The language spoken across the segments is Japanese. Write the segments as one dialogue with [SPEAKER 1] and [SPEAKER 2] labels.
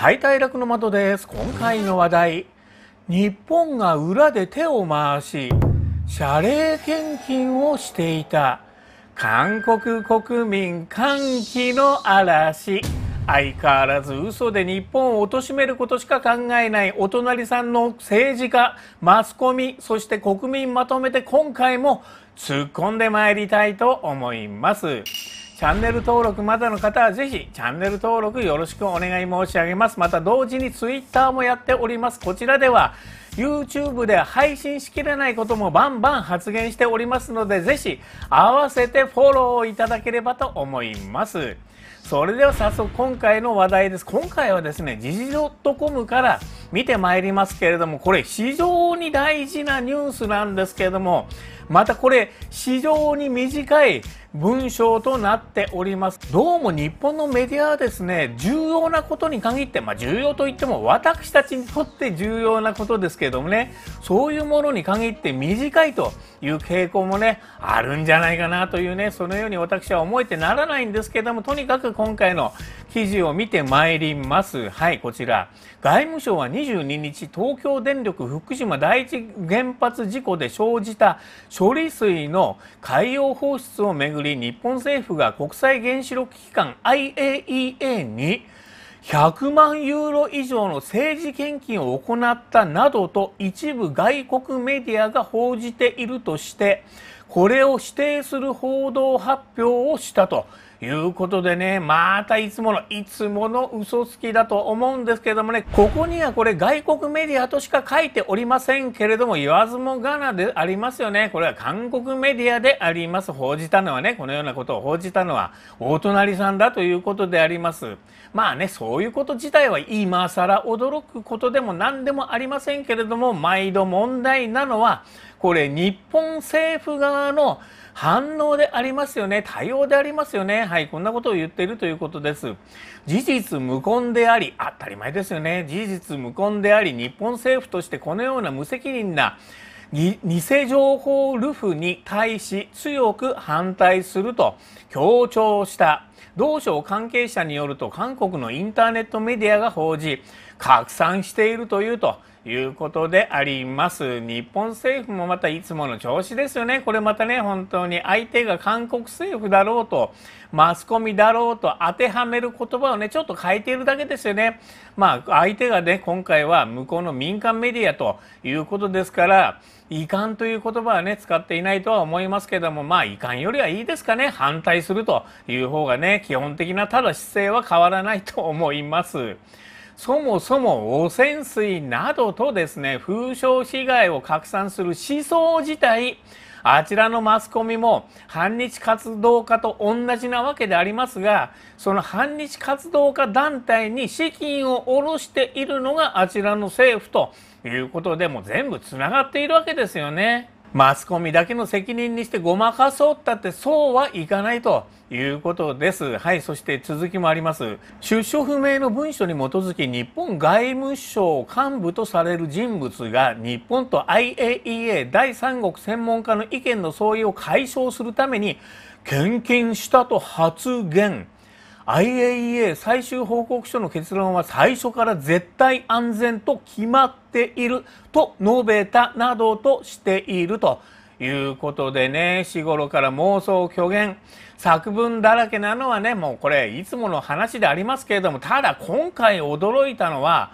[SPEAKER 1] はい、大楽の的です。今回の話題。日本が裏で手を回し、謝礼献金をしていた。韓国国民歓喜の嵐。相変わらず嘘で日本を貶めることしか考えないお隣さんの政治家、マスコミ、そして国民まとめて今回も突っ込んでまいりたいと思います。チャンネル登録まだの方はぜひチャンネル登録よろしくお願い申し上げます。また同時に Twitter もやっております。こちらでは YouTube で配信しきれないこともバンバン発言しておりますので、ぜひ合わせてフォローいただければと思います。それでは早速今回の話題です。今回はですね、時事 .com から見てまいりますけれども、これ非常に大事なニュースなんですけれども、またこれ非常に短い文章となっておりますどうも日本のメディアはですね重要なことに限って、まあ、重要といっても私たちにとって重要なことですけれどもねそういうものに限って短いという傾向もねあるんじゃないかなというねそのように私は思えてならないんですけれどもとにかく今回の記事を見てまいりますはいこちら外務省は22日東京電力福島第一原発事故で生じた処理水の海洋放出をめぐり日本政府が国際原子力機関 IAEA に100万ユーロ以上の政治献金を行ったなどと一部外国メディアが報じているとしてこれを否定する報道発表をしたということでね、またいつもの、いつもの嘘つきだと思うんですけどもね、ここにはこれ外国メディアとしか書いておりませんけれども、言わずもがなでありますよね。これは韓国メディアであります。報じたのはね、このようなことを報じたのは、お隣さんだということであります。まあね、そういうこと自体は今更驚くことでも何でもありませんけれども、毎度問題なのは、これ日本政府側の反応でありますよね対応でありますよねはいこんなことを言っているということです事実無根であり当たり前ですよね事実無根であり日本政府としてこのような無責任な偽情報ルフに対し強く反対すると強調した同省関係者によると韓国のインターネットメディアが報じ拡散しているというということであります。日本政府もまたいつもの調子ですよね。これまたね、本当に相手が韓国政府だろうと、マスコミだろうと当てはめる言葉をね、ちょっと変えているだけですよね。まあ、相手がね、今回は向こうの民間メディアということですから、遺憾という言葉はね、使っていないとは思いますけども、まあ、遺憾よりはいいですかね。反対するという方がね、基本的なただ姿勢は変わらないと思います。そもそも汚染水などとですね、風評被害を拡散する思想自体、あちらのマスコミも反日活動家と同じなわけでありますが、その反日活動家団体に資金を下ろしているのがあちらの政府ということでも全部つながっているわけですよね。マスコミだけの責任にしてごまかそうったってそうはいかないということです。はい、そして続きもあります。出所不明の文書に基づき日本外務省幹部とされる人物が日本と IAEA 第三国専門家の意見の相違を解消するために献金したと発言。IAEA 最終報告書の結論は最初から絶対安全と決まっていると述べたなどとしているということでね日頃から妄想虚言作文だらけなのはねもうこれいつもの話でありますけれどもただ今回驚いたのは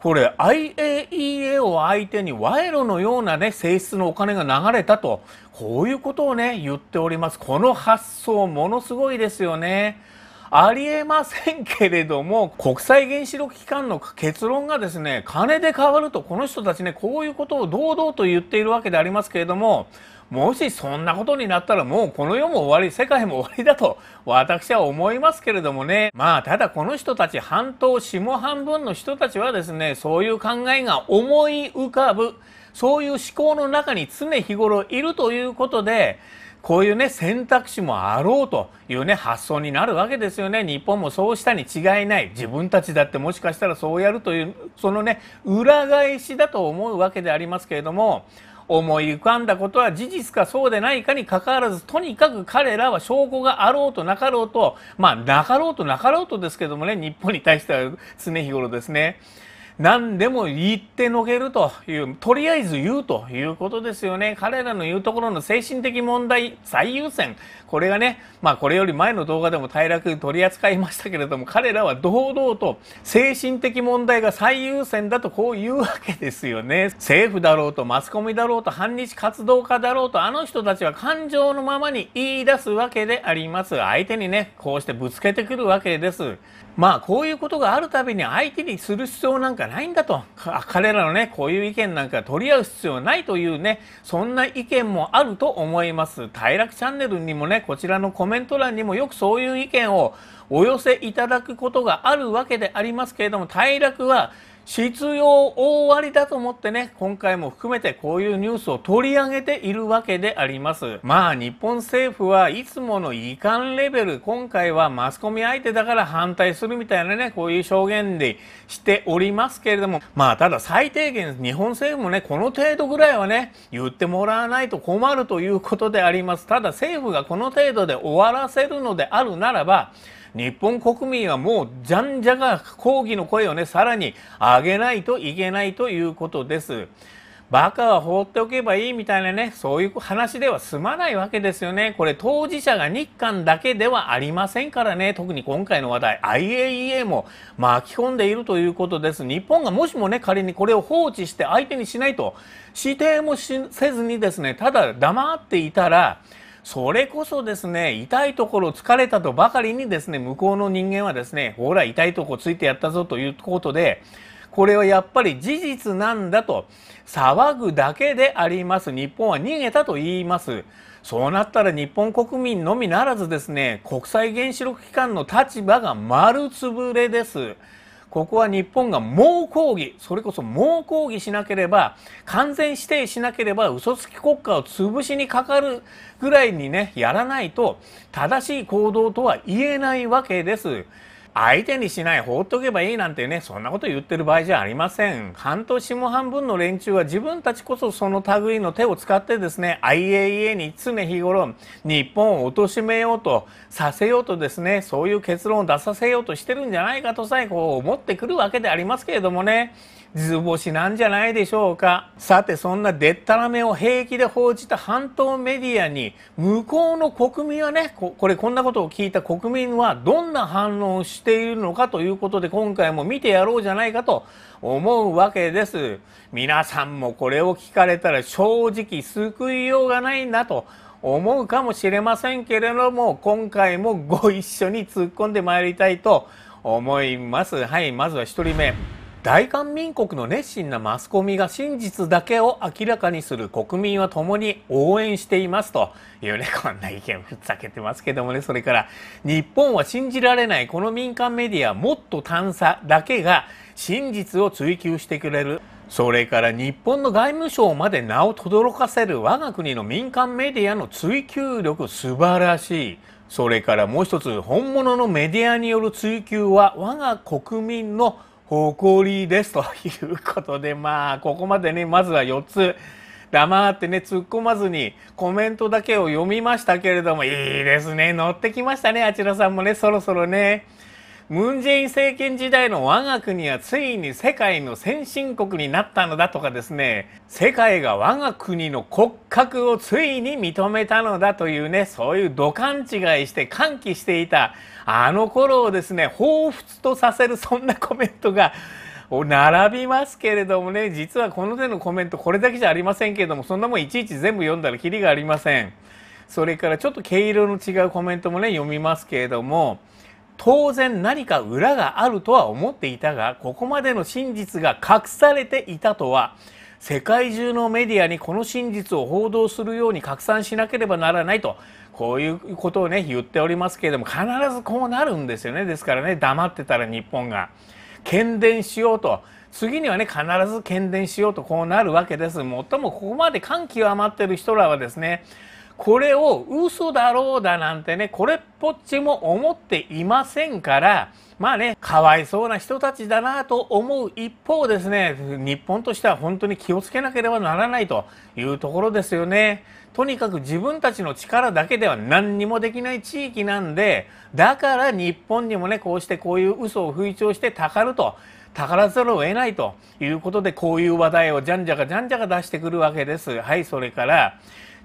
[SPEAKER 1] これ IAEA を相手に賄賂のようなね性質のお金が流れたとこういうことをね言っておりますこの発想ものすごいですよね。ありえませんけれども国際原子力機関の結論がですね金で変わるとこの人たちねこういうことを堂々と言っているわけでありますけれどももしそんなことになったらもうこの世も終わり世界も終わりだと私は思いますけれどもねまあただこの人たち半島下半分の人たちはですねそういう考えが思い浮かぶ。そういう思考の中に常日頃いるということで、こういうね、選択肢もあろうというね、発想になるわけですよね。日本もそうしたに違いない。自分たちだってもしかしたらそうやるという、そのね、裏返しだと思うわけでありますけれども、思い浮かんだことは事実かそうでないかにかかわらず、とにかく彼らは証拠があろうとなかろうと、まあ、なかろうとなかろうとですけどもね、日本に対しては常日頃ですね、何でも言ってのけるという、とりあえず言うということですよね。彼らの言うところの精神的問題最優先。これがね、まあこれより前の動画でも大楽取り扱いましたけれども、彼らは堂々と精神的問題が最優先だとこう言うわけですよね。政府だろうとマスコミだろうと反日活動家だろうとあの人たちは感情のままに言い出すわけであります。相手にね、こうしてぶつけてくるわけです。まあこういうことがあるたびに相手にする必要なんかないんだと彼らのねこういう意見なんか取り合う必要ないというねそんな意見もあると思います快楽チャンネルにもねこちらのコメント欄にもよくそういう意見をお寄せいただくことがあるわけでありますけれども快楽は必要大割りだと思ってね、今回も含めてこういうニュースを取り上げているわけであります。まあ、日本政府はいつもの遺憾レベル、今回はマスコミ相手だから反対するみたいなね、こういう証言でしておりますけれども、まあ、ただ最低限、日本政府もね、この程度ぐらいはね、言ってもらわないと困るということであります。ただ、政府がこの程度で終わらせるのであるならば、日本国民はもうじゃんじゃが抗議の声をね、さらに上げないといけないということです。バカは放っておけばいいみたいなね、そういう話では済まないわけですよね。これ当事者が日韓だけではありませんからね、特に今回の話題、IAEA も巻き込んでいるということです。日本がもしもね、仮にこれを放置して相手にしないと、指定もせずにですね、ただ黙っていたら、それこそですね、痛いところ疲れたとばかりにですね、向こうの人間はですね、ほら、痛いとこついてやったぞということで、これはやっぱり事実なんだと、騒ぐだけであります。日本は逃げたと言います。そうなったら日本国民のみならずですね、国際原子力機関の立場が丸つぶれです。ここは日本が猛抗議それこそ猛抗議しなければ完全否定しなければ嘘つき国家を潰しにかかるぐらいにねやらないと正しい行動とは言えないわけです。相手にしない放っておけばいいなんてねそんなこと言ってる場合じゃありません半年も半分の連中は自分たちこそその類の手を使ってですね IAEA に常日頃日本を貶めようとさせようとですねそういう結論を出させようとしてるんじゃないかとさえこう思ってくるわけでありますけれどもね図星なんじゃないでしょうかさてそんなでったらめを平気で報じた半島メディアに向こうの国民はねこれこんなことを聞いた国民はどんな反応をしているのかということで今回も見てやろうじゃないかと思うわけです皆さんもこれを聞かれたら正直救いようがないなと思うかもしれませんけれども今回もご一緒に突っ込んでまいりたいと思いますはいまずは1人目大韓民国の熱心なマスコミが真実だけを明らかにする国民は共に応援していますというね、こんな意見ふざけてますけどもね、それから日本は信じられないこの民間メディアもっと探査だけが真実を追求してくれる。それから日本の外務省まで名を轟かせる我が国の民間メディアの追求力素晴らしい。それからもう一つ、本物のメディアによる追求は我が国民の誇りです ということで、まあ、ここまでね、まずは4つ、黙ってね、突っ込まずにコメントだけを読みましたけれども、いいですね、乗ってきましたね、あちらさんもね、そろそろね。ムン・ジェイン政権時代の我が国はついに世界の先進国になったのだとかですね、世界が我が国の骨格をついに認めたのだというね、そういう土勘違いして歓喜していた、あの頃をですね、彷彿とさせるそんなコメントが、並びますけれどもね実はこの手のコメントこれだけじゃありませんけれどもそんなもんいちいち全部読んだらきりがありませんそれからちょっと毛色の違うコメントもね読みますけれども当然何か裏があるとは思っていたがここまでの真実が隠されていたとは世界中のメディアにこの真実を報道するように拡散しなければならないとこういうことをね言っておりますけれども必ずこうなるんですよねですからね黙ってたら日本が喧伝しようと次にはね必ず喧伝しようとこうなるわけですもっともここまで感極まってる人らはですねこれを嘘だろうだなんてねこれっぽっちも思っていませんからまあねかわいそうな人たちだなと思う一方ですね日本としては本当に気をつけなければならないというところですよね。とにかく自分たちの力だけでは何にもできない地域なんでだから日本にもねこうしてこういう嘘を吹聴してたかると。たからざるを得ないということでこういう話題をじゃんじゃかじゃんじゃか出してくるわけです。はいそれから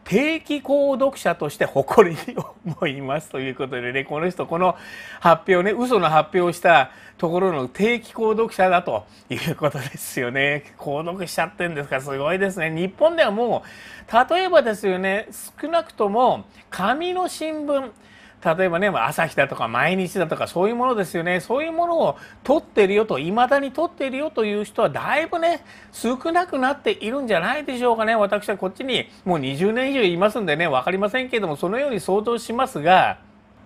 [SPEAKER 1] 定期購読者として誇りに思いますということでね、この人、この発表ね、嘘の発表をしたところの定期購読者だということですよね。購読しちゃってんですか、すごいですね。日本ではもう、例えばですよね、少なくとも紙の新聞、例えばね、朝日だとか毎日だとかそういうものですよね。そういうものを取ってるよと、未だに取ってるよという人はだいぶね、少なくなっているんじゃないでしょうかね。私はこっちにもう20年以上いますんでね、分かりませんけれども、そのように想像しますが、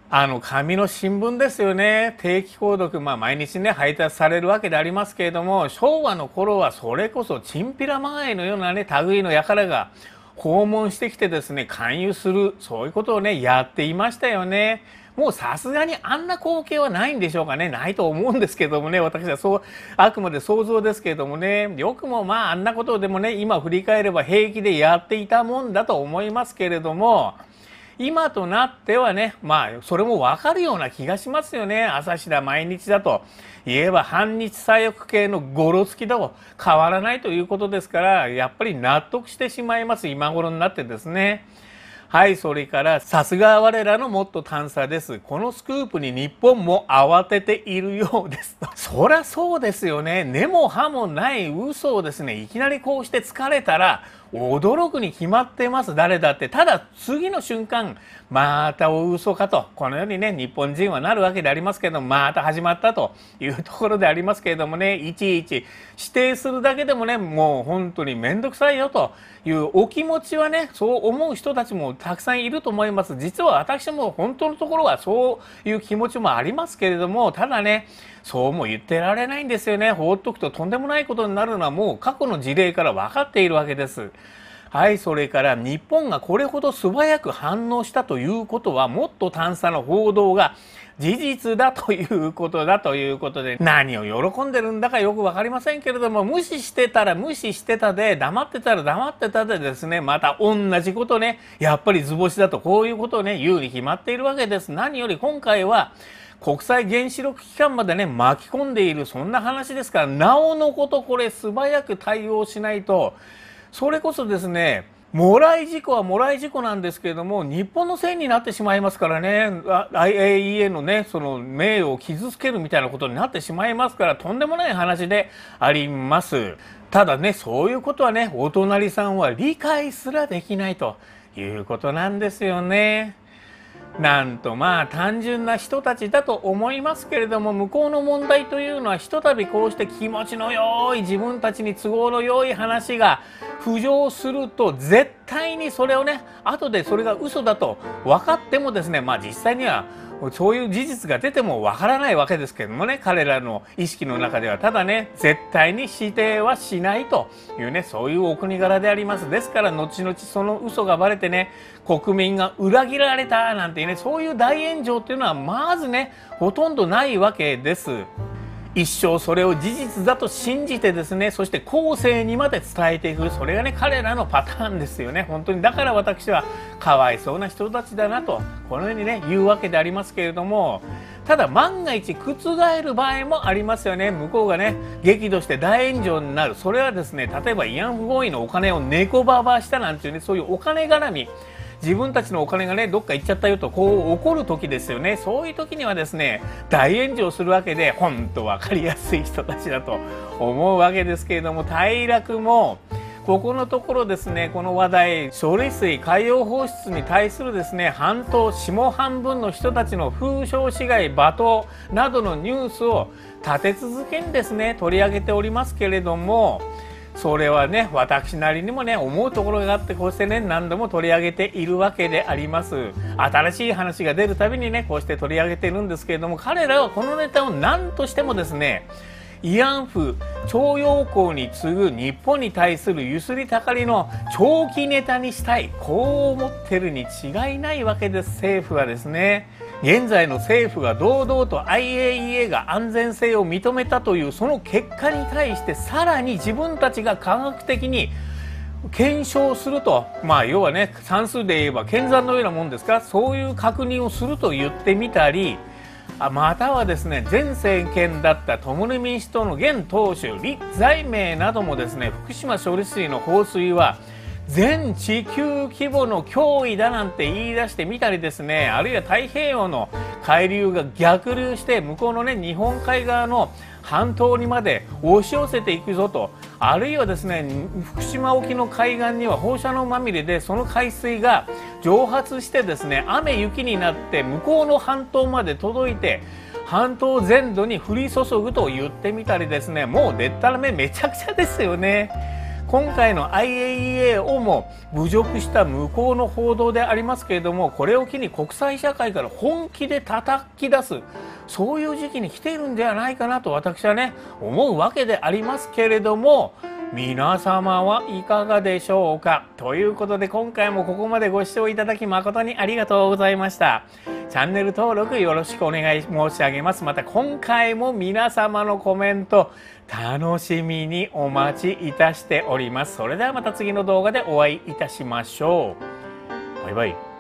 [SPEAKER 1] あの紙の新聞ですよね定期購読、まあ、毎日ね配達されるわけでありますけれども昭和の頃はそれこそチンピラまがいのようなね類の輩が訪問してきてですね、勧誘する、そういうことをね、やっていましたよね。もうさすがにあんな光景はないんでしょうかね。ないと思うんですけどもね。私はそう、あくまで想像ですけどもね。よくもまああんなことでもね、今振り返れば平気でやっていたもんだと思いますけれども、今となってはね、まあ、それもわかるような気がしますよね。朝日だ、毎日だと。言えば、反日左翼系のゴロつきだと変わらないということですから、やっぱり納得してしまいます。今頃になってですね。はい、それから、さすが我らのもっと探査です。このスクープに日本も慌てているようです。そりゃそうですよね。根も葉もない嘘をですね、いきなりこうして疲れたら、驚くに決まってます誰だってただ次の瞬間また大嘘かとこのようにね日本人はなるわけでありますけどまた始まったというところでありますけれどもね いちいち指定するだけでもねもう本当に面倒くさいよというお気持ちはねそう思う人たちもたくさんいると思います実は私も本当のところはそういう気持ちもありますけれどもただねそうも言ってられないんですよね。放っとくととんでもないことになるのはもう過去の事例から分かっているわけです。はい、それから日本がこれほど素早く反応したということは、もっと探査の報道が事実だということだということで、何を喜んでるんだかよく分かりませんけれども、無視してたら無視してたで、黙ってたら黙ってたでですね、また同じことね、やっぱり図星だとこういうことをね、言うに決まっているわけです。何より今回は、国際原子力機関までね巻き込んでいるそんな話ですからなおのことこれ素早く対応しないとそれこそですねもらい事故はもらい事故なんですけれども日本のせいになってしまいますからね IAEA のねその名誉を傷つけるみたいなことになってしまいますからとんでもない話でありますただねそういうことはねお隣さんは理解すらできないということなんですよね。なんとまあ単純な人たちだと思いますけれども向こうの問題というのはひとたびこうして気持ちの良い自分たちに都合の良い話が浮上すると絶対対にそれをね後でそれが嘘だと分かってもですねまあ実際にはそういう事実が出てもわからないわけですけどもね彼らの意識の中ではただね絶対に指定はしないというねそういうお国柄でありますですから後々その嘘がばれてね国民が裏切られたなんてねそういう大炎上っていうのはまずねほとんどないわけです。一生それを事実だと信じてですねそして後世にまで伝えていくそれがね彼らのパターンですよね本当にだから私はかわいそうな人たちだなとこのようにね言うわけでありますけれどもただ万が一覆る場合もありますよね向こうがね激怒して大炎上になるそれはですね例えば慰安婦合意のお金を猫ババしたなんていうねそういうお金絡み自分たちのお金がねどっか行っちゃったよとこう怒る時ですよねそういう時にはですね大炎上するわけで本当分かりやすい人たちだと思うわけですけれども快楽もここのところですね、この話題、処理水海洋放出に対するですね、半島、下半分の人たちの風評被害罵倒などのニュースを立て続けにですね、取り上げておりますけれども、それはね私なりにもね思うところがあってこうしてね何度も取り上げているわけであります新しい話が出るたびにねこうして取り上げてるんですけれども彼らはこのネタを何としてもですね慰安婦徴用工に次ぐ日本に対するゆすりたかりの長期ネタにしたいこう思ってるに違いないわけです政府はですね。現在の政府が堂々と IAEA が安全性を認めたというその結果に対してさらに自分たちが科学的に検証すると、まあ、要はね算数で言えば検算のようなもんですからそういう確認をすると言ってみたりあまたはですね前政権だった共に民主党の現党首李在明などもですね福島処理水の放水は全地球規模の脅威だなんて言い出してみたりですねあるいは太平洋の海流が逆流して向こうの、ね、日本海側の半島にまで押し寄せていくぞとあるいはですね福島沖の海岸には放射能まみれでその海水が蒸発してですね雨雪になって向こうの半島まで届いて半島全土に降り注ぐと言ってみたりですねもうでったらめめちゃくちゃですよね。今回の IAEA をも侮辱した無効の報道でありますけれどもこれを機に国際社会から本気で叩き出すそういう時期に来ているんではないかなと私はね思うわけでありますけれども皆様はいかがでしょうかということで今回もここまでご視聴いただき誠にありがとうございました。チャンネル登録よろしくお願い申し上げます。また今回も皆様のコメント楽しみにお待ちいたしております。それではまた次の動画でお会いいたしましょう。バイバイ。